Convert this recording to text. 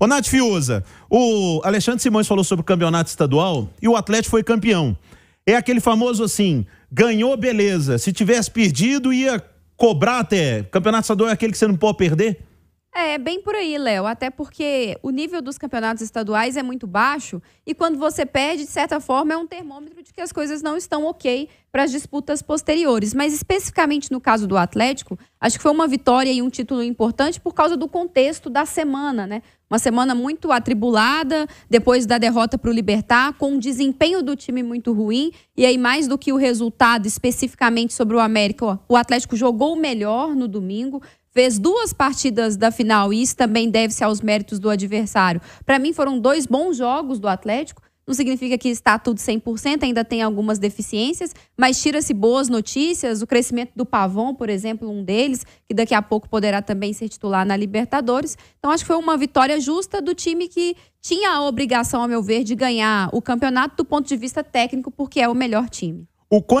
Ô, Nath Fiuza, o Alexandre Simões falou sobre o campeonato estadual e o Atlético foi campeão. É aquele famoso assim, ganhou, beleza. Se tivesse perdido, ia cobrar até. Campeonato estadual é aquele que você não pode perder? É, bem por aí, Léo. Até porque o nível dos campeonatos estaduais é muito baixo e quando você perde, de certa forma, é um termômetro de que as coisas não estão ok para as disputas posteriores. Mas especificamente no caso do Atlético, acho que foi uma vitória e um título importante por causa do contexto da semana, né? Uma semana muito atribulada, depois da derrota para o Libertar, com um desempenho do time muito ruim. E aí, mais do que o resultado especificamente sobre o América, ó, o Atlético jogou melhor no domingo, fez duas partidas da final e isso também deve-se aos méritos do adversário. Para mim foram dois bons jogos do Atlético. Não significa que está tudo 100%, ainda tem algumas deficiências, mas tira-se boas notícias. O crescimento do Pavon, por exemplo, um deles, que daqui a pouco poderá também ser titular na Libertadores. Então, acho que foi uma vitória justa do time que tinha a obrigação, a meu ver, de ganhar o campeonato do ponto de vista técnico, porque é o melhor time. O